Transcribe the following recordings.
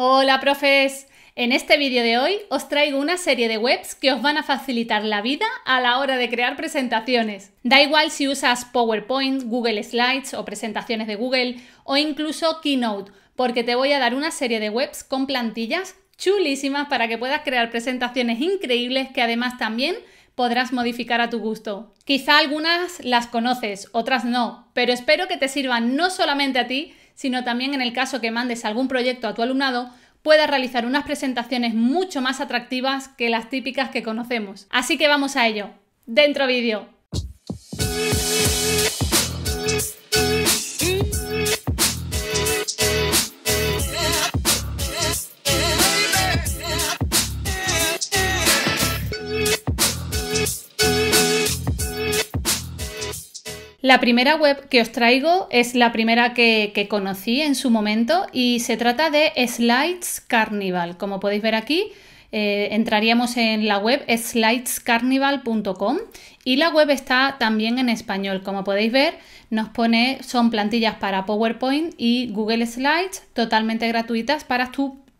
Hola profes, en este vídeo de hoy os traigo una serie de webs que os van a facilitar la vida a la hora de crear presentaciones. Da igual si usas PowerPoint, Google Slides o presentaciones de Google o incluso Keynote, porque te voy a dar una serie de webs con plantillas chulísimas para que puedas crear presentaciones increíbles que además también podrás modificar a tu gusto. Quizá algunas las conoces, otras no, pero espero que te sirvan no solamente a ti, sino también en el caso que mandes algún proyecto a tu alumnado, puedas realizar unas presentaciones mucho más atractivas que las típicas que conocemos. Así que vamos a ello. Dentro vídeo. La primera web que os traigo es la primera que, conocí en su momento y se trata de Slides Carnival. Como podéis ver aquí, eh, entraríamos en la web slidescarnival.com y la web está también en español. Como podéis ver, nos pone, son plantillas para PowerPoint y Google Slides totalmente gratuitas para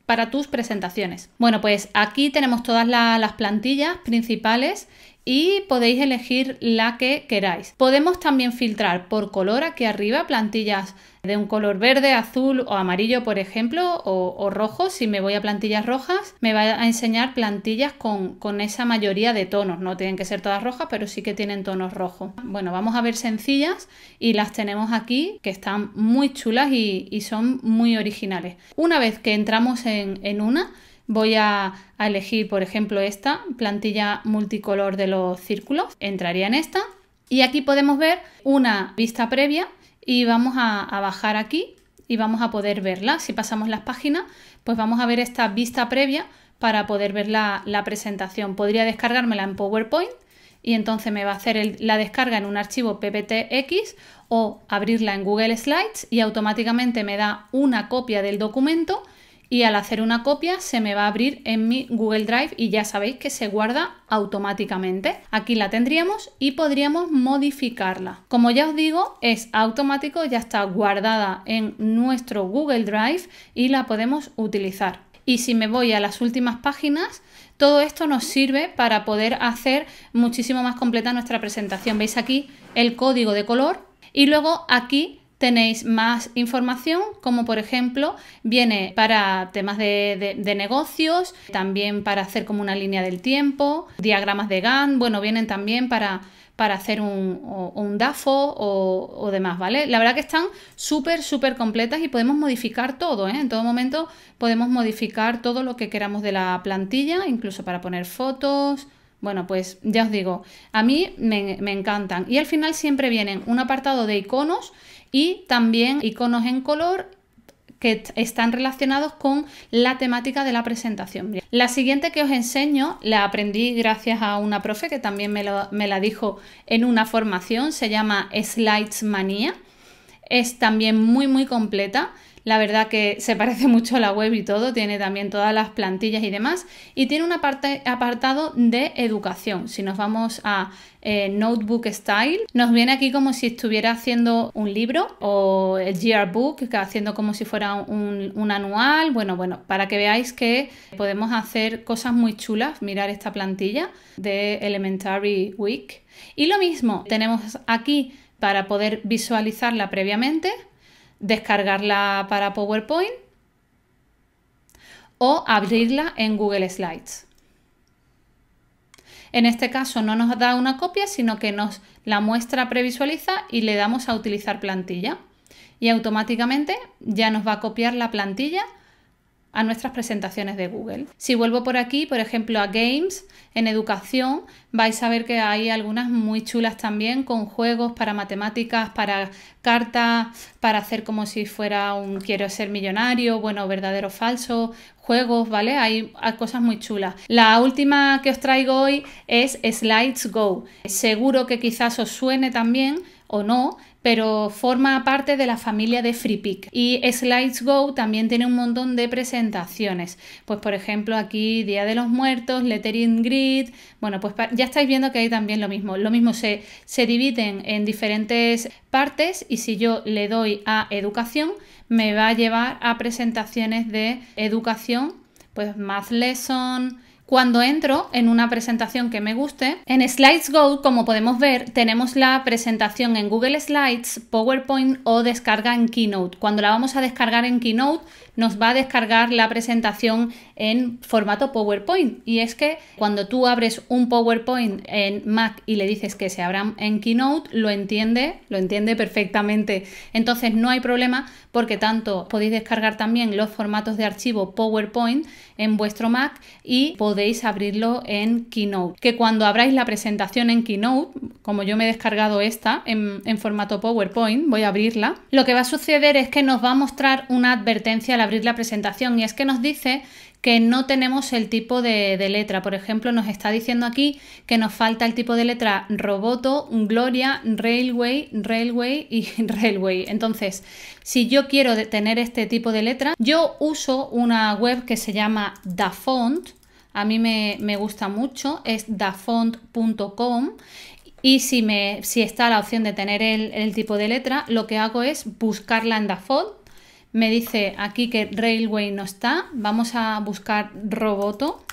para tus presentaciones. Bueno, pues aquí tenemos todas las plantillas principales y podéis elegir la que queráis. Podemos también filtrar por color aquí arriba plantillas de un color verde, azul o amarillo, por ejemplo, o, o rojo. Si me voy a plantillas rojas, me va a enseñar plantillas con, con, esa mayoría de tonos. No tienen que ser todas rojas, pero sí que tienen tonos rojos. Bueno, vamos a ver sencillas y las tenemos aquí que están muy chulas y, y son muy originales. Una vez que entramos en, en una, Voy a, elegir, por ejemplo, esta plantilla multicolor de los círculos. Entraría en esta y aquí podemos ver una vista previa y vamos a, bajar aquí y vamos a poder verla. Si pasamos las páginas, pues vamos a ver esta vista previa para poder ver la, presentación. Podría descargármela en PowerPoint y entonces me va a hacer la descarga en un archivo PPTX o abrirla en Google Slides y automáticamente me da una copia del documento y al hacer una copia se me va a abrir en mi Google Drive y ya sabéis que se guarda automáticamente. Aquí la tendríamos y podríamos modificarla. Como ya os digo, es automático, ya está guardada en nuestro Google Drive y la podemos utilizar. Y si me voy a las últimas páginas, todo esto nos sirve para poder hacer muchísimo más completa nuestra presentación. Veis aquí el código de color y luego aquí tenéis más información, como por ejemplo viene para temas de, negocios, también para hacer como una línea del tiempo, diagramas de gan bueno, vienen también para, para hacer un, DAFO o, demás, ¿vale? La verdad que están súper, súper completas y podemos modificar todo, ¿eh? En todo momento podemos modificar todo lo que queramos de la plantilla, incluso para poner fotos, bueno, pues ya os digo, a mí me, me, encantan. Y al final siempre vienen un apartado de iconos y también iconos en color que están relacionados con la temática de la presentación. La siguiente que os enseño la aprendí gracias a una profe que también me, me la dijo en una formación, se llama Slides Manía. Es también muy muy completa la verdad que se parece mucho a la web y todo, tiene también todas las plantillas y demás. Y tiene un apartado de educación. Si nos vamos a eh, Notebook Style, nos viene aquí como si estuviera haciendo un libro o el yearbook, haciendo como si fuera un, un anual. Bueno, bueno, para que veáis que podemos hacer cosas muy chulas. Mirar esta plantilla de Elementary Week. Y lo mismo, tenemos aquí para poder visualizarla previamente descargarla para PowerPoint o abrirla en Google Slides. En este caso no nos da una copia, sino que nos la muestra previsualiza y le damos a utilizar plantilla. Y automáticamente ya nos va a copiar la plantilla a nuestras presentaciones de Google. Si vuelvo por aquí, por ejemplo, a Games, en educación, vais a ver que hay algunas muy chulas también con juegos para matemáticas, para cartas, para hacer como si fuera un quiero ser millonario, bueno, verdadero o falso, juegos, ¿vale? Hay cosas muy chulas. La última que os traigo hoy es Slides Go. Seguro que quizás os suene también o no, pero forma parte de la familia de FreePic. Y Slides Go también tiene un montón de presentaciones. Pues por ejemplo aquí Día de los Muertos, Lettering Grid, bueno, pues ya estáis viendo que hay también lo mismo. Lo mismo se, se dividen en diferentes partes y si yo le doy a educación, me va a llevar a presentaciones de educación, pues Math Lesson, cuando entro en una presentación que me guste. En Slides Go, como podemos ver, tenemos la presentación en Google Slides, PowerPoint o descarga en Keynote. Cuando la vamos a descargar en Keynote, nos va a descargar la presentación en formato PowerPoint. Y es que cuando tú abres un PowerPoint en Mac y le dices que se abra en Keynote, lo entiende, lo entiende perfectamente. Entonces no hay problema porque tanto podéis descargar también los formatos de archivo PowerPoint en vuestro Mac y podéis abrirlo en Keynote. Que cuando abráis la presentación en Keynote, como yo me he descargado esta en, en formato PowerPoint, voy a abrirla, lo que va a suceder es que nos va a mostrar una advertencia a la abrir la presentación y es que nos dice que no tenemos el tipo de, letra. Por ejemplo, nos está diciendo aquí que nos falta el tipo de letra roboto, gloria, railway, railway y railway. Entonces, si yo quiero tener este tipo de letra, yo uso una web que se llama DaFont. A mí me, gusta mucho, es dafont.com y si, me, si está la opción de tener el, tipo de letra, lo que hago es buscarla en DaFont me dice aquí que Railway no está. Vamos a buscar Roboto.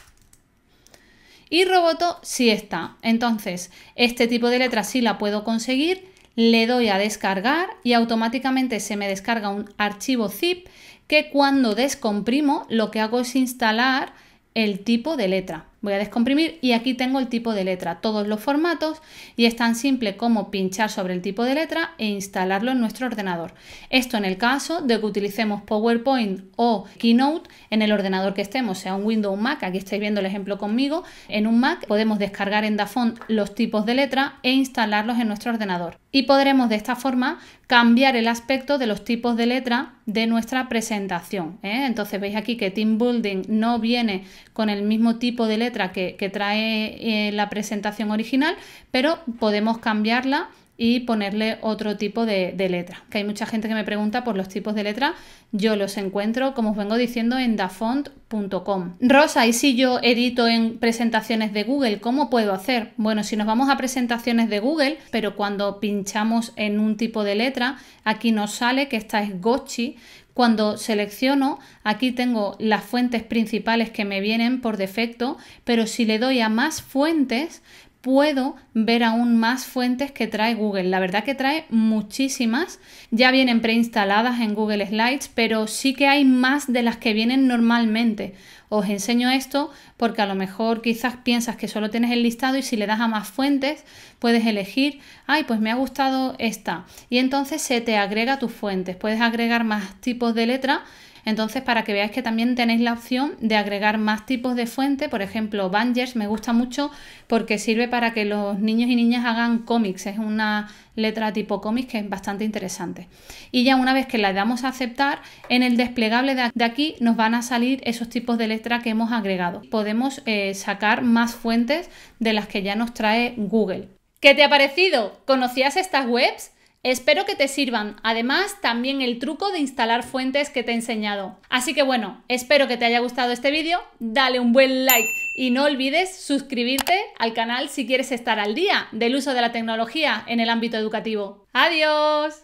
Y Roboto sí está. Entonces, este tipo de letra sí la puedo conseguir. Le doy a descargar y automáticamente se me descarga un archivo zip que cuando descomprimo lo que hago es instalar el tipo de letra. Voy a descomprimir y aquí tengo el tipo de letra, todos los formatos y es tan simple como pinchar sobre el tipo de letra e instalarlo en nuestro ordenador. Esto en el caso de que utilicemos PowerPoint o Keynote en el ordenador que estemos, sea un Windows, un Mac, aquí estáis viendo el ejemplo conmigo, en un Mac podemos descargar en DaFont los tipos de letra e instalarlos en nuestro ordenador. Y podremos de esta forma cambiar el aspecto de los tipos de letra de nuestra presentación. ¿eh? Entonces veis aquí que Team Building no viene con el mismo tipo de letra que, trae eh, la presentación original, pero podemos cambiarla y ponerle otro tipo de, letra. Que hay mucha gente que me pregunta por los tipos de letra. Yo los encuentro, como os vengo diciendo, en dafont.com. Rosa, ¿y si yo edito en presentaciones de Google, cómo puedo hacer? Bueno, si nos vamos a presentaciones de Google, pero cuando pinchamos en un tipo de letra, aquí nos sale que esta es Gochi. Cuando selecciono, aquí tengo las fuentes principales que me vienen por defecto, pero si le doy a más fuentes, puedo ver aún más fuentes que trae Google. La verdad que trae muchísimas. Ya vienen preinstaladas en Google Slides, pero sí que hay más de las que vienen normalmente. Os enseño esto porque a lo mejor quizás piensas que solo tienes el listado y si le das a más fuentes puedes elegir, ay, pues me ha gustado esta. Y entonces se te agrega tus fuentes. Puedes agregar más tipos de letra entonces, para que veáis que también tenéis la opción de agregar más tipos de fuente, por ejemplo, Bangers me gusta mucho porque sirve para que los niños y niñas hagan cómics, es una letra tipo cómics que es bastante interesante. Y ya una vez que la damos a aceptar, en el desplegable de aquí nos van a salir esos tipos de letra que hemos agregado. Podemos eh, sacar más fuentes de las que ya nos trae Google. ¿Qué te ha parecido? ¿Conocías estas webs? Espero que te sirvan, además también el truco de instalar fuentes que te he enseñado. Así que bueno, espero que te haya gustado este vídeo, dale un buen like y no olvides suscribirte al canal si quieres estar al día del uso de la tecnología en el ámbito educativo. ¡Adiós!